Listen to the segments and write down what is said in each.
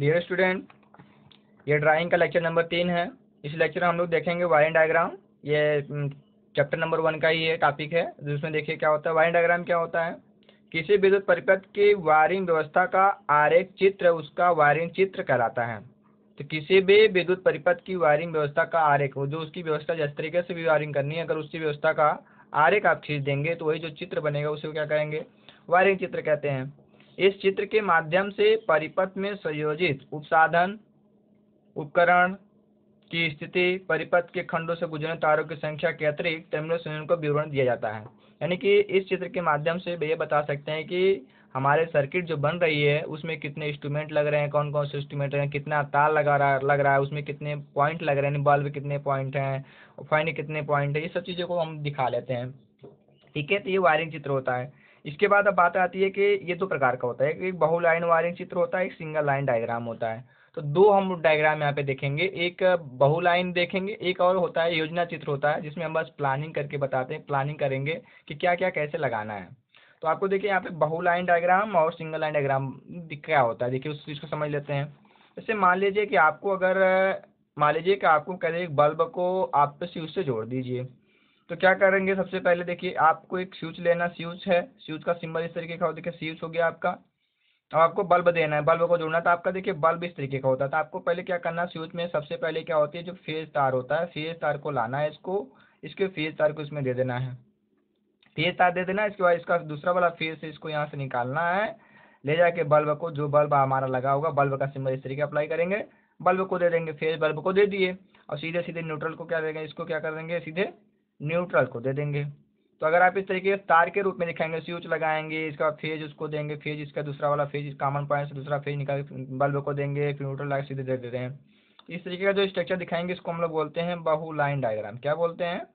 dear student ये drawing का lecture number तीन है इस लेक्चर में हम लोग देखेंगे वायरिंग डायग्राम ये चैप्टर नंबर वन का ही ये टॉपिक है जिसमें देखिए क्या होता है वायरिंग डायग्राम क्या होता है किसी विद्युत परिपथ की वायरिंग व्यवस्था का आरेख चित्र उसका वायरिंग चित्र कहलाता है तो किसी भी विद्युत परिपथ की वायरिंग व्यवस्था का आरेख जो उसकी व्यवस्था जिस तरीके से भी वायरिंग करनी है अगर उसकी व्यवस्था का आरेख आप खींच देंगे तो वही जो चित्र बनेगा उसे क्या कहेंगे वायरिंग चित्र कहते हैं इस चित्र के माध्यम से परिपथ में संयोजित उपसाधन उपकरण की स्थिति परिपथ के खंडों से गुजरने तारों की संख्या के अतिरिक्त टर्मिनल संयोजन का विवरण दिया जाता है यानी कि इस चित्र के माध्यम से ये बता सकते हैं कि हमारे सर्किट जो बन रही है उसमें कितने इंस्ट्रूमेंट लग रहे हैं कौन कौन से इंस्ट्रूमेंट हैं कितना तार लगा रहा लग रहा है उसमें कितने पॉइंट लग रहे हैं बल्ब कितने पॉइंट हैं फाइन कितने पॉइंट है ये सब चीज़ों को हम दिखा लेते हैं ठीक है तो ये वायरिंग चित्र होता है इसके बाद अब बात आती है कि ये दो प्रकार का होता है एक बहुलाइन वायरिंग चित्र होता है एक सिंगल लाइन डायग्राम होता है तो दो हम डायग्राम यहाँ पे देखेंगे एक लाइन देखेंगे एक और होता है योजना चित्र होता है जिसमें हम बस प्लानिंग करके बताते हैं प्लानिंग करेंगे कि क्या क्या कैसे लगाना है तो आपको देखिए यहाँ पे लाइन डायग्राम और सिंगल लाइन डायग्राम क्या होता है देखिए उस चीज़ को समझ लेते हैं जैसे मान लीजिए कि आपको अगर मान लीजिए कि आपको कहें एक बल्ब को आप पे से उससे जोड़ दीजिए तो क्या करेंगे सबसे पहले देखिए आपको एक स्विच लेना स्विच है स्विच का सिंबल इस तरीके का हो देखिए स्विच हो गया आपका अब आपको बल्ब देना है बल्ब को जोड़ना था तो आपका देखिए बल्ब इस तरीके का होता है तो आपको पहले क्या करना स्विच में सबसे पहले क्या होती है जो फेज तार होता है फेज तार को लाना है इसको इसके फेज तार को इसमें दे देना है फेज तार दे देना इसके बाद इसका दूसरा वाला फेज इसको यहाँ से निकालना है ले जाके बल्ब को जो बल्ब हमारा लगा होगा बल्ब का सिंबल इस तरीके अप्लाई करेंगे बल्ब को दे देंगे फेज बल्ब को दे दिए और सीधे सीधे न्यूट्रल को क्या देंगे इसको क्या कर देंगे सीधे न्यूट्रल को दे देंगे तो अगर आप इस तरीके से तार के रूप में दिखाएंगे स्विच लगाएंगे इसका फेज उसको देंगे फेज इसका दूसरा वाला फेज कॉमन पॉइंट से दूसरा फेज निकाल बल्ब को देंगे फिर न्यूट्रल लगा सीधे दे देते हैं इस तरीके का जो स्ट्रक्चर दिखाएंगे इसको हम लोग बोलते हैं बहु लाइन डायग्राम क्या बोलते हैं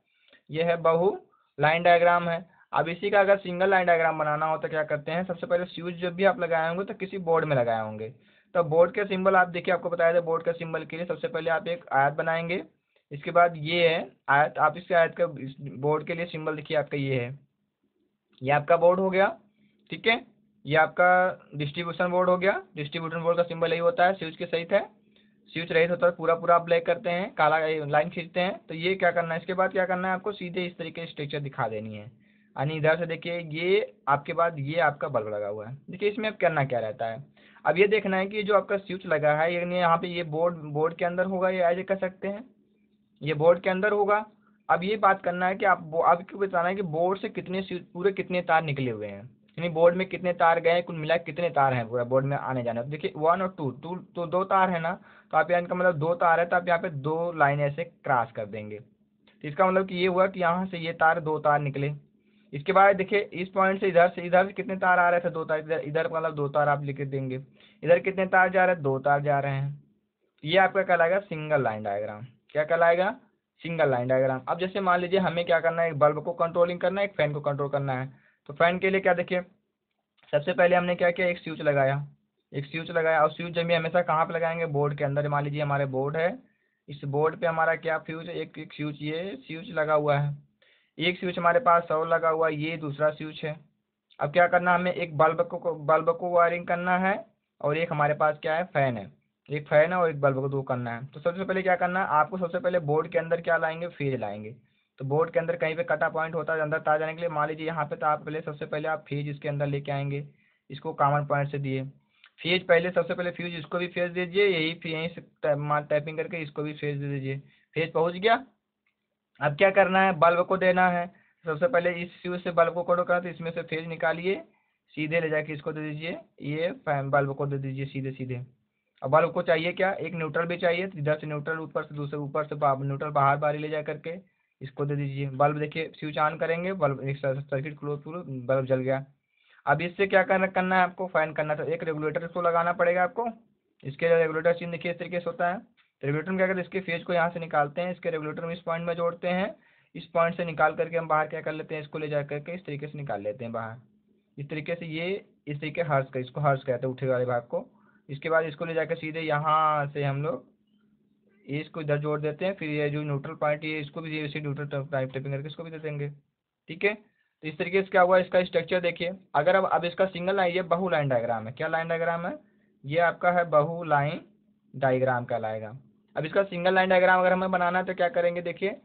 यह है बहु लाइन डायग्राम है अब इसी का अगर सिंगल लाइन डायग्राम बनाना हो तो क्या करते हैं सबसे पहले स्विच जब भी आप लगाए होंगे तो किसी बोर्ड में लगाए होंगे तो बोर्ड के सिंबल आप देखिए आपको बताया था बोर्ड के सिंबल के लिए सबसे पहले आप एक आयत बनाएंगे इसके बाद ये है आयत आप इसके आयत का इस बोर्ड के लिए सिंबल देखिए आपका ये है ये आपका बोर्ड हो गया ठीक है ये आपका डिस्ट्रीब्यूशन बोर्ड हो गया डिस्ट्रीब्यूशन बोर्ड का सिंबल यही होता है स्विच के सहित है स्विच रहित होता है पूरा पूरा आप ब्लैक करते हैं काला लाइन खींचते हैं तो ये क्या करना है इसके बाद क्या करना है आपको सीधे इस तरीके से स्ट्रक्चर दिखा देनी है यानी इधर से देखिए ये आपके बाद ये आपका बल्ब लगा हुआ है देखिए इसमें अब करना क्या रहता है अब ये देखना है कि जो आपका स्विच लगा है यानी यहाँ पे ये बोर्ड बोर्ड के अंदर होगा ये ऐसे कर सकते हैं ये बोर्ड के अंदर होगा अब ये बात करना है कि आप आपको बताना है कि बोर्ड से कितने पूरे कितने तार निकले हुए हैं यानी बोर्ड में कितने तार गए कुल मिला कितने तार हैं पूरा बोर्ड में आने जाने देखिए वन और टू टू तो दो तार है ना तो आप यहाँ का मतलब दो तार है तो आप यहाँ पे दो लाइन ऐसे क्रॉस कर देंगे तो इसका मतलब कि ये हुआ कि यहाँ से ये तार दो तार निकले इसके बाद देखिए इस पॉइंट से इधर से इधर से कितने तार आ रहे थे दो तार इधर इधर मतलब दो तार आप लिख देंगे इधर कितने तार जा रहे हैं दो तार जा रहे हैं ये आपका कहलाएगा सिंगल लाइन डायग्राम क्या कहलाएगा सिंगल लाइन डायग्राम अब जैसे मान लीजिए हमें क्या करना है एक बल्ब को कंट्रोलिंग करना है एक फ़ैन को कंट्रोल करना है तो फ़ैन के लिए क्या देखिए सबसे पहले हमने क्या किया एक स्विच लगाया एक स्विच लगाया और स्विच जब हमेशा कहाँ पर लगाएंगे बोर्ड के अंदर मान लीजिए हमारे बोर्ड है इस बोर्ड पे हमारा क्या फ्यूज एक एक स्विच ये स्विच लगा हुआ है एक स्विच हमारे पास सौ लगा हुआ ये दूसरा स्विच है अब क्या करना हमें एक बल्ब को बल्ब को वायरिंग करना है और एक हमारे पास क्या है फ़ैन है एक फैन है और एक बल्ब को दो करना है तो सबसे पहले क्या करना है आपको सबसे पहले बोर्ड के अंदर क्या लाएंगे फेज लाएँगे तो बोर्ड के अंदर कहीं पे कटा पॉइंट होता है अंदर तार जाने के लिए मान लीजिए यहाँ पे तो आप पहले सबसे पहले आप फेज इसके अंदर लेके आएंगे इसको कॉमन पॉइंट से दिए फ्यूज पहले सबसे पहले फ्यूज इसको भी फेज दीजिए यही यहीं से माल टाइपिंग करके इसको भी फेज दे दीजिए फेज पहुँच गया अब क्या करना है बल्ब को देना है सबसे पहले इस फ्यूज से बल्ब को कटो करा तो इसमें से फेज निकालिए सीधे ले जाके इसको दे दीजिए ये बल्ब को दे दीजिए सीधे सीधे अब वालों को चाहिए क्या एक न्यूट्रल भी चाहिए इधर से न्यूट्रल ऊपर से दूसरे ऊपर से न्यूट्रल बाहर बाहरी ले जा करके इसको दे दीजिए बल्ब देखिए स्विच ऑन करेंगे बल्ब एक सर्किट क्लोज करो बल्ब जल गया अब इससे क्या करना करना है आपको फाइन करना था एक रेगुलेटर इसको लगाना पड़ेगा आपको इसके रेगुलेटर चीन देखिए इस तरीके से होता है रेगुलेटर में क्या करते हैं इसके फेज को यहाँ से निकालते हैं इसके रेगुलेटर में इस पॉइंट में जोड़ते हैं इस पॉइंट से निकाल करके हम बाहर क्या कर लेते हैं इसको ले जा करके इस तरीके से निकाल लेते हैं बाहर इस तरीके से ये इस तरीके हर्ष का इसको हर्ष कहते तो हैं उठे वाले भाग को इसके बाद इसको ले जाकर सीधे यहाँ से हम लोग इसको इधर जोड़ देते हैं फिर ये जो न्यूट्रल पॉइंट है इसको भी इसी न्यूट्रल टाइप टेपिंग करके इसको भी दे देंगे ठीक है तो इस तरीके से क्या हुआ इसका स्ट्रक्चर देखिए अगर अब अब इसका सिंगल लाइन ये बहु लाइन डायग्राम है क्या लाइन डायग्राम है ये आपका है बहु लाइन डायग्राम कहलाएगा अब इसका सिंगल लाइन डायग्राम अगर हमें बनाना है तो क्या करेंगे देखिए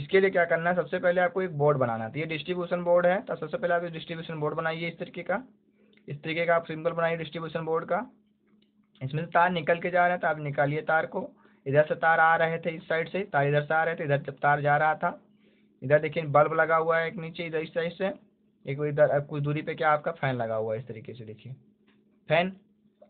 इसके लिए क्या करना है सबसे पहले आपको एक बोर्ड बनाना है तो ये डिस्ट्रीब्यूशन बोर्ड है तो सबसे पहले आप डिस्ट्रीब्यूशन बोर्ड बनाइए इस तरीके का इस तरीके का आप सिंपल बनाइए डिस्ट्रीब्यूशन बोर्ड का इसमें से तार निकल के जा रहा था तो आप निकालिए तार को इधर से तार आ रहे थे इस साइड से तार इधर से आ रहे थे इधर जब तार जा रहा था इधर देखिए बल्ब लगा हुआ है एक नीचे इधर इस साइड से एक इधर कुछ दूरी पे क्या आपका फैन लगा हुआ है इस तरीके से देखिए फैन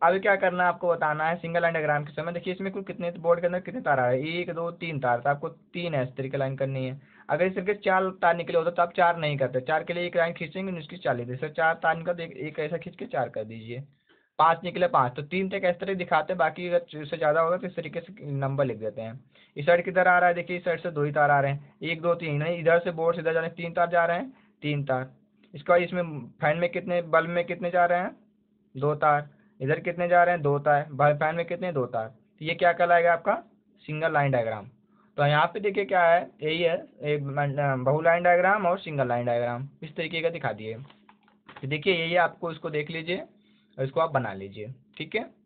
अब क्या करना है आपको बताना है सिंगल अंडरग्राम के समय देखिए इसमें कुछ कितने बोर्ड के अंदर कितने तार आ रहे हैं एक दो तीन तार था तो आपको तीन है इस तरीके लाइन करनी है अगर इस तरीके चार तार निकले होते तो आप चार नहीं करते चार के लिए एक लाइन खींचेंगे उसकी चालीस ले चार तार निकल तो एक ऐसा खींच के चार कर दीजिए पाँच निकले पाँच तो तीन तक तो इस तरह दिखाते हैं बाकी अगर उससे ज़्यादा होगा तो इस तरीके से नंबर लिख देते हैं इस साइड किधर आ रहा है देखिए इस साइड से दो ही तार आ रहे हैं एक दो तीन नहीं इधर से बोर्ड से इधर जा रहे हैं तीन तार जा रहे हैं तीन तार इसके बाद इसमें फैन में कितने बल्ब में कितने जा रहे हैं दो तार इधर कितने जा रहे हैं दो तार बल्ब फैन में कितने दो तार तो ये क्या कहलाएगा आपका सिंगल लाइन डायग्राम तो यहाँ पे देखिए क्या है यही है एक बहु लाइन डायग्राम और सिंगल लाइन डायग्राम इस तरीके का दिखा दिए तो देखिए यही आपको इसको देख लीजिए इसको आप बना लीजिए ठीक है